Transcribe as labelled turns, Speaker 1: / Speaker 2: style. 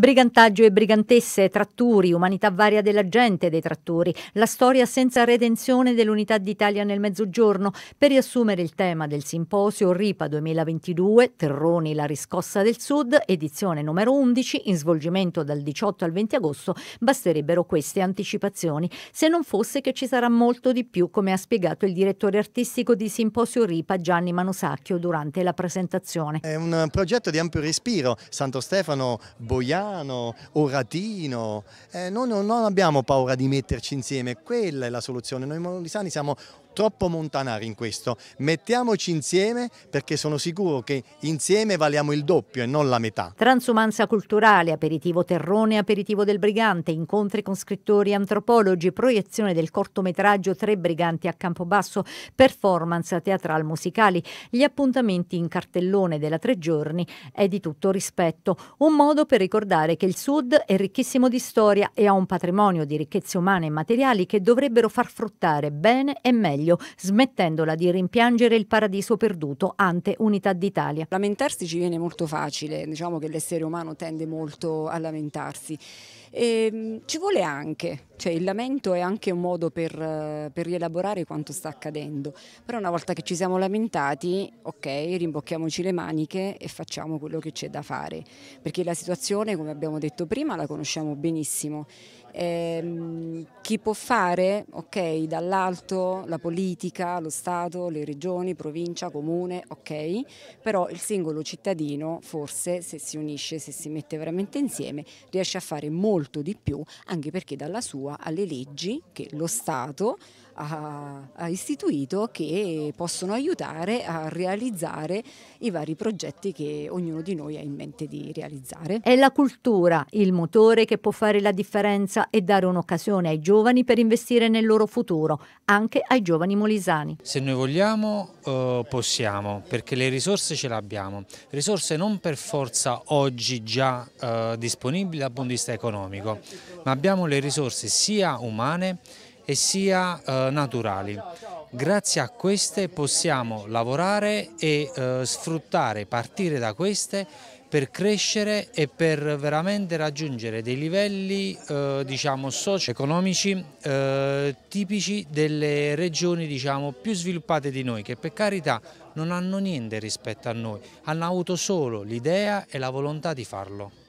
Speaker 1: Brigantaggio e brigantesse, tratturi, umanità varia della gente dei tratturi, la storia senza redenzione dell'unità d'Italia nel mezzogiorno, per riassumere il tema del simposio RIPA 2022, Terroni la riscossa del Sud, edizione numero 11, in svolgimento dal 18 al 20 agosto, basterebbero queste anticipazioni, se non fosse che ci sarà molto di più, come ha spiegato il direttore artistico di Simposio RIPA Gianni Manosacchio durante la presentazione.
Speaker 2: È un progetto di ampio respiro, Santo Stefano Boiano Milano o Ratino. Eh, noi non, abbiamo paura di metterci insieme, quella è la soluzione. Noi molisani siamo troppo montanari in questo. Mettiamoci insieme perché sono sicuro che insieme valiamo il doppio e non la metà.
Speaker 1: Transumanza culturale, aperitivo terrone, aperitivo del brigante, incontri con scrittori antropologi, proiezione del cortometraggio Tre briganti a Campobasso, performance teatral musicali, gli appuntamenti in cartellone della tre giorni è di tutto rispetto, un modo per ricordare ricordare che il Sud è ricchissimo di storia e ha un patrimonio di ricchezze umane e materiali che dovrebbero far fruttare bene e meglio, smettendola di rimpiangere il paradiso perduto ante unità d'Italia. Lamentarsi ci viene molto facile, diciamo che l'essere
Speaker 3: umano tende molto a lamentarsi. E, ehm, ci vuole anche, cioè il lamento è anche un modo per, eh, per rielaborare quanto sta accadendo, però una volta che ci siamo lamentati, ok, rimbocchiamoci le maniche e facciamo quello che c'è da fare, perché la situazione come come abbiamo detto prima, la conosciamo benissimo. Eh, chi può fare, ok, dall'alto la politica, lo Stato, le regioni, provincia, comune, ok, però il singolo cittadino forse se si unisce, se si mette veramente insieme, riesce a fare molto di più, anche perché dalla sua alle leggi che lo Stato ha ha, ha istituito che possono aiutare a realizzare i vari progetti che ognuno di noi ha in mente di realizzare.
Speaker 1: È la cultura il motore che può fare la differenza e dare un'occasione ai giovani per investire nel loro futuro, anche ai giovani molisani.
Speaker 4: Se noi vogliamo eh, possiamo, perché le risorse ce le abbiamo, risorse non per forza oggi già eh, disponibili dal punto di vista economico, ma abbiamo le risorse sia umane e sia eh, naturali. Grazie a queste possiamo lavorare e eh, sfruttare, partire da queste per crescere e per veramente raggiungere dei livelli eh, diciamo, socio-economici eh, tipici delle regioni diciamo, più sviluppate di noi, che per carità non hanno niente rispetto a noi, hanno avuto solo l'idea e la volontà di farlo.